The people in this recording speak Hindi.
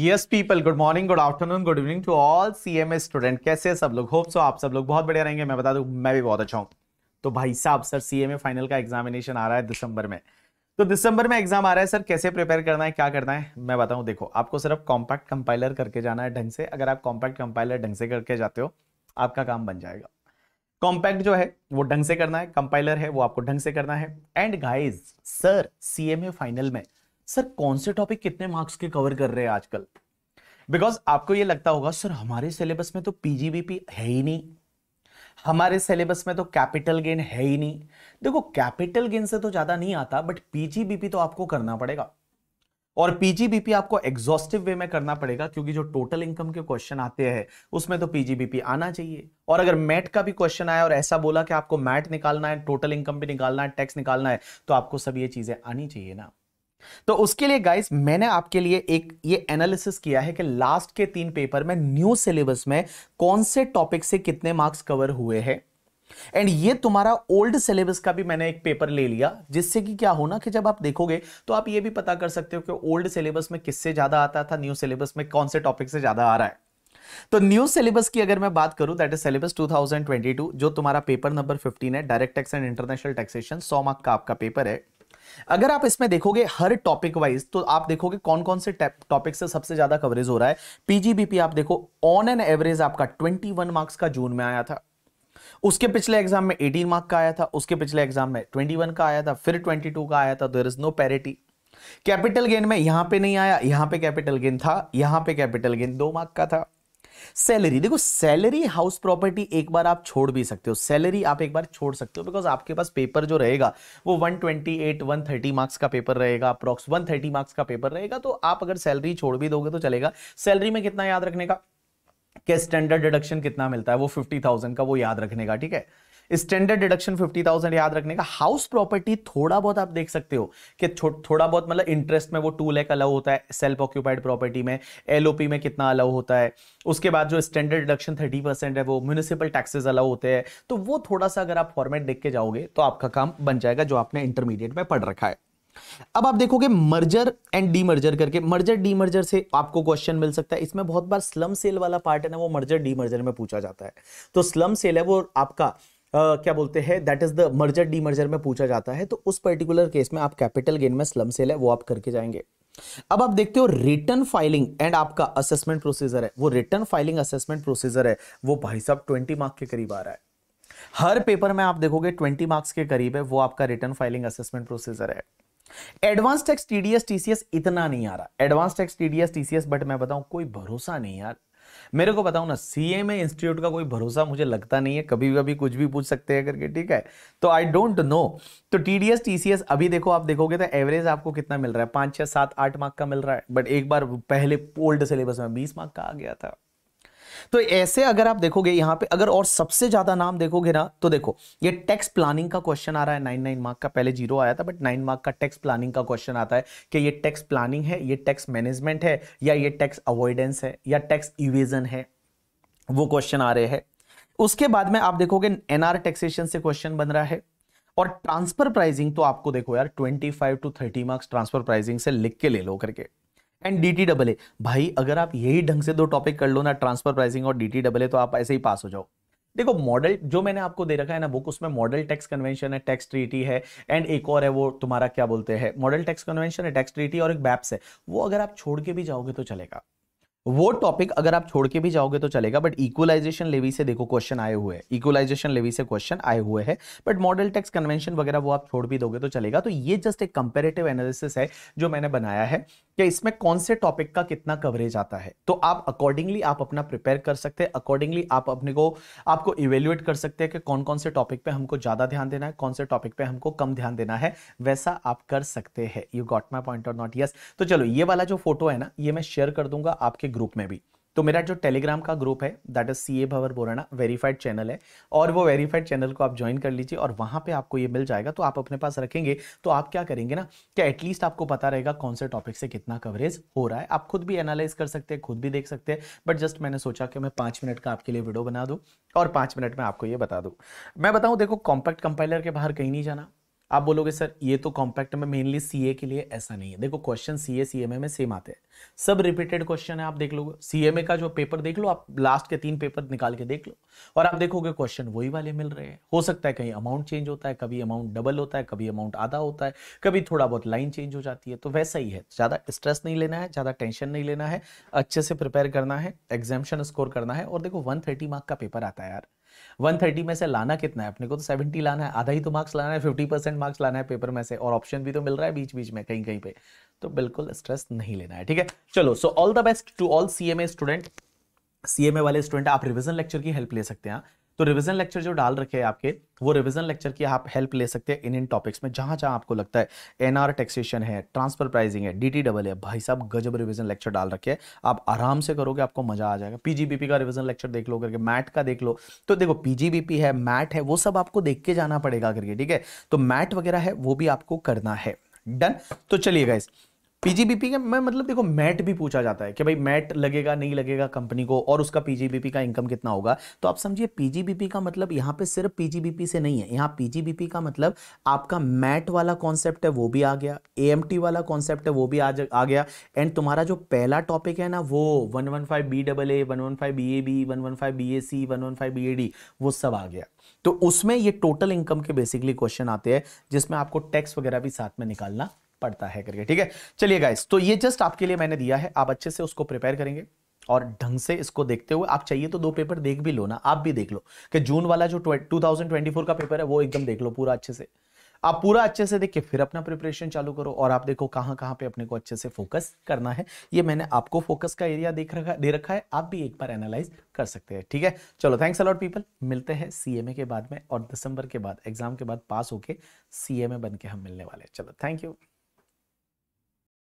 Yes people good morning good afternoon good evening to all C M S student कैसे सब लोग होप सो आप सब लोग बहुत बढ़िया रहेंगे मैं बता दूं मैं भी बहुत अच्छा हूं तो भाई साहब sir C M A final का एग्जामिनेशन आ रहा है दिसंबर में तो दिसंबर में एग्जाम आ रहा है सर कैसे प्रिपेयर करना है क्या करना है मैं बताऊं देखो आपको सिर्फ कॉम्पैक्ट कंपाइलर करके जाना है ढंग से अगर आप कॉम्पैक्ट कंपाइलर ढंग से करके जाते हो आपका काम बन जाएगा कॉम्पैक्ट जो है वो ढंग से करना है कंपाइलर है वो आपको ढंग से करना है and guys sir C M A final में सर कौन से टॉपिक कितने मार्क्स के कवर कर रहे हैं आजकल बिकॉज आपको ये लगता होगा सर हमारे सिलेबस में तो पीजीबीपी है ही नहीं हमारे सिलेबस में तो कैपिटल गेन है ही नहीं देखो कैपिटल गेन से तो ज्यादा नहीं आता बट पीजीबीपी तो आपको करना पड़ेगा और पीजीबीपी आपको एग्जॉस्टिव वे में करना पड़ेगा क्योंकि जो टोटल इनकम के क्वेश्चन आते हैं उसमें तो पीजीबीपी आना चाहिए और अगर मैट का भी क्वेश्चन आया और ऐसा बोला कि आपको मैट निकालना है टोटल इनकम भी निकालना है टैक्स निकालना है तो आपको सब ये चीजें आनी चाहिए ना तो उसके लिए गाइस मैंने आपके लिए एक ये एनालिसिस किया है कि लास्ट के तीन पेपर में न्यू सिलेबस में कौन से टॉपिक से कितने मार्क्स कवर हुए हैं एंड ये तुम्हारा ओल्ड सिलेबस का भी मैंने एक पेपर ले लिया जिससे कि क्या होना कि जब आप देखोगे तो आप ये भी पता कर सकते हो कि ओल्ड सिलेबस में किससे ज्यादा आता था न्यू सिलेबस में कौन से टॉपिक से ज्यादा आ रहा है तो न्यू सिलेबस की अगर मैं बात करूं दैट इज सिलेबस 2022 जो तुम्हारा पेपर नंबर 15 है direct tax and international taxation 100 mark का आपका पेपर है अगर आप इसमें देखोगे हर टॉपिक वाइज तो आप देखोगे कौन कौन से टॉपिक से सबसे ज्यादा कवरेज हो रहा है पीजीबीपी आप देखो ऑन एन एवरेज आपका 21 मार्क्स का जून में आया था उसके पिछले एग्जाम में 18 मार्क का आया था उसके पिछले एग्जाम में 21 का आया था फिर 22 का आया था there is no parity capital gain में यहां पे नहीं आया यहां पे कैपिटल गेन था यहां पे कैपिटल गेन दो मार्क का था सैलरी देखो सैलरी हाउस प्रॉपर्टी एक बार आप छोड़ भी सकते हो सैलरी आप एक बार छोड़ सकते हो बिकॉज आपके पास पेपर जो रहेगा वो 128 130 मार्क्स का पेपर रहेगा अप्रॉक्स 130 मार्क्स का पेपर रहेगा तो आप अगर सैलरी छोड़ भी दोगे तो चलेगा सैलरी में कितना याद रखने का स्टैंडर्ड डिडक्शन कितना मिलता है वो फिफ्टी थाउजेंड का वो याद रखने का ठीक है स्टैंडर्ड डिडक्शन फिफ्टी थाउजेंड याद रखने का हाउस प्रॉपर्टी थोड़ा बहुत आप देख सकते हो कि थोड़ा बहुत मतलब इंटरेस्ट में वो टू लैक अलाउ होता है सेल्फ ऑक्यूपाइड प्रॉपर्टी में एलओपी में कितना अलाउ होता है उसके बाद जो स्टैंडर्ड डिडक्शन थर्टी परसेंट है वो म्यूनिसिपल टैक्सेज अलाउ होते हैं तो वो थोड़ा सा अगर आप फॉर्मेट देख के जाओगे तो आपका काम बन जाएगा जो आपने इंटरमीडिएट में पढ़ रखा है अब आप देखोगे मर्जर एंड डी मर्जर करके मर्जर डी मर्जर से आपको क्वेश्चन मिल सकता है इसमें बहुत बार स्लम सेल वाला पार्ट है ना वो मर्जर डी मर्जर में पूछा जाता है तो स्लम सेल है वो आपका क्या बोलते हैं that is the merger demerger में पूछा जाता है तो उस पर्टिकुलर केस में आप कैपिटल गेन में स्लम सेल है वो आप करके जाएंगे अब आप देखते हो रिटर्न फाइलिंग एंड आपका असेसमेंट प्रोसीजर है वो रिटर्न फाइलिंग असेसमेंट प्रोसीजर है वो भाई साहब ट्वेंटी मार्क के करीब आ रहा है हर पेपर में आप देखोगे ट्वेंटी मार्क्स के करीब है वो आपका रिटर्न फाइलिंग असेसमेंट प्रोसीजर है एडवांस टैक्स टीडीएस टीसीएस इतना नहीं आ रहा advance tax TDS TCS but मैं बताऊं कोई भरोसा नहीं यार मेरे को बताओ ना सी एम ए इंस्टीट्यूट का कोई भरोसा मुझे लगता नहीं है कभी कभी कुछ भी पूछ सकते हैं करके ठीक है तो आई डोंट नो तो T D S T C S अभी देखो आप देखोगे तो एवरेज आपको कितना मिल रहा है पाँच छः सात आठ मार्क का मिल रहा है बट एक बार पहले ओल्ड सिलेबस में बीस मार्क का आ गया था तो ऐसे अगर आप देखोगे यहां पे अगर और सबसे ज्यादा नाम देखोगे ना तो देखो ये टैक्स प्लानिंग का क्वेश्चन आ रहा है नाइन नाइन मार्क का पहले जीरो आया था बट नाइन मार्क का टैक्स प्लानिंग का क्वेश्चन आता है कि ये टैक्स प्लानिंग है ये टैक्स मैनेजमेंट है या ये टैक्स अवॉइडेंस है या टैक्स इवेजन है वो क्वेश्चन आ रहे हैं उसके बाद में आप देखोगे एनआर टैक्सेशन से क्वेश्चन बन रहा है और ट्रांसफर प्राइजिंग तो आपको देखो यार 25 to thirty marks transfer pricing से लिख के ले लो करके and D T double A भाई अगर आप यही ढंग से दो टॉपिक कर लो ना ट्रांसफर प्राइसिंग और डी टी डबल ए तो आप ऐसे ही पास हो जाओ देखो मॉडल जो मैंने आपको दे रखा है ना बुक उसमें मॉडल टैक्स कन्वेंशन है टैक्स ट्रीटी है एंड एक और है वो तुम्हारा क्या बोलते हैं मॉडल टैक्स कन्वेंशन है टैक्स ट्रीटी और एक बैप्स है वो अगर आप छोड़ के भी जाओगे तो चलेगा वो टॉपिक अगर आप छोड़ के भी जाओगे तो चलेगा बट इक्वलाइजेशन लेवी से देखो क्वेश्चन आए हुए हैं इक्वलाइजेशन लेवी से क्वेश्चन आए हुए हैं बट मॉडल टैक्स कन्वेंशन वगैरह वो आप छोड़ भी दोगे तो चलेगा तो ये जस्ट एक कंपेरेटिव एनालिसिस है जो मैंने बनाया है कि इसमें कौन से टॉपिक का कितना कवरेज आता है तो आप अकॉर्डिंगली आप अपना प्रिपेयर कर सकते हैं अकॉर्डिंगली आप अपने को आपको इवेल्युएट कर सकते हैं कि कौन कौन से टॉपिक पे हमको ज़्यादा ध्यान देना है कौन से टॉपिक पे हमको कम ध्यान देना है वैसा आप कर सकते हैं you got my point or not yes तो चलो ये वाला जो फोटो है ना ये मैं शेयर कर दूंगा आपके ग्रुप में भी तो मेरा जो टेलीग्राम का ग्रुप है that is C A Bhawar Borana verified channel है और वो वेरीफाइड चैनल को आप ज्वाइन कर लीजिए और वहाँ पे आपको ये मिल जाएगा तो आप अपने पास रखेंगे तो आप क्या करेंगे ना कि एटलीस्ट आपको पता रहेगा कौन से टॉपिक से कितना कवरेज हो रहा है आप खुद भी एनालाइज कर सकते हैं खुद भी देख सकते हैं बट जस्ट मैंने सोचा कि मैं पाँच मिनट का आपके लिए वीडियो बना दूँ और पाँच मिनट में आपको ये बता दूँ मैं बताऊँ देखो कॉम्पैक्ट कंपाइलर के बाहर कहीं नहीं जाना आप बोलोगे सर ये तो कॉम्पैक्ट में मेनली सीए के लिए ऐसा नहीं है देखो क्वेश्चन सीए सीएमए में सेम आते हैं सब रिपीटेड क्वेश्चन है आप देख लो सीएमए का जो पेपर देख लो आप लास्ट के तीन पेपर निकाल के देख लो और आप देखोगे क्वेश्चन वही वाले मिल रहे हैं हो सकता है कहीं अमाउंट चेंज होता है कभी अमाउंट डबल होता है कभी अमाउंट आधा होता है कभी थोड़ा बहुत लाइन चेंज हो जाती है तो वैसा ही है ज़्यादा स्ट्रेस नहीं लेना है ज़्यादा टेंशन नहीं लेना है अच्छे से प्रिपेयर करना है एग्जामेशन स्कोर करना है और देखो वन मार्क का पेपर आता है यार वन थर्टी में से लाना कितना है अपने को तो सेवेंटी लाना है आधा ही तो मार्क्स लाना है फिफ्टी परसेंट मार्क्स लाना है पेपर में से और ऑप्शन भी तो मिल रहा है बीच बीच में कहीं कहीं पे तो बिल्कुल स्ट्रेस नहीं लेना है ठीक है चलो so all the best to all C student CMA वाले स्टूडेंट आप रिविजन लेक्चर की हेल्प ले सकते हैं हाँ। तो रिवीजन लेक्चर जो डाल रखे हैं आपके वो रिवीजन लेक्चर की आप हेल्प ले सकते हैं इन इन टॉपिक्स में जहां जहां आपको लगता है एनआर टैक्सेशन है ट्रांसफर प्राइसिंग है डीटी डबल है भाई साहब गजब रिवीजन लेक्चर डाल रखे हैं आप आराम से करोगे आपको मजा आ जाएगा पीजीबीपी का रिविजन लेक्चर देख लो करके मैट का देख लो तो देखो पीजीबीपी है मैट है वो सब आपको देख के जाना पड़ेगा करके ठीक है तो मैट वगैरह है वो भी आपको करना है डन तो चलिए गाइज़ पीजीबीपी का मैं मतलब देखो मैट भी पूछा जाता है कि भाई मैट लगेगा नहीं लगेगा कंपनी को और उसका पीजीबीपी का इनकम कितना होगा तो आप समझिए पीजीबीपी का मतलब यहाँ पे सिर्फ पीजीबीपी से नहीं है यहाँ पीजीबीपी का मतलब आपका मैट वाला कॉन्सेप्ट है वो भी आ गया एएमटी वाला कॉन्सेप्ट है वो भी आ, आ गया एंड तुम्हारा जो पहला टॉपिक है ना वो one one five B double A one one five B A B one one five B A C one one five B A D वो सब आ गया तो उसमें ये टोटल इनकम के बेसिकली क्वेश्चन आते हैं जिसमें आपको टैक्स वगैरह भी साथ में निकालना पड़ता है करके ठीक है चलिए गाइस तो ये जस्ट आपके लिए मैंने दिया है आप अच्छे से उसको प्रिपेयर करेंगे और ढंग से इसको देखते हुए आप चाहिए तो दो पेपर देख भी लो ना आप भी देख लो कि जून वाला जो टू का पेपर है वो एकदम देख लो पूरा अच्छे से आप पूरा अच्छे से देख के फिर अपना प्रिपरेशन चालू करो और आप देखो कहाँ कहाँ पे अपने को अच्छे से फोकस करना है ये मैंने आपको फोकस का एरिया देख रखा दे रखा है आप भी एक बार एनालाइज कर सकते हैं ठीक है चलो थैंक्स अलॉट पीपल मिलते हैं सीएमए के बाद में और दिसंबर के बाद एग्जाम के बाद पास होके सीएमए बन के हम मिलने वाले हैं चलो थैंक यू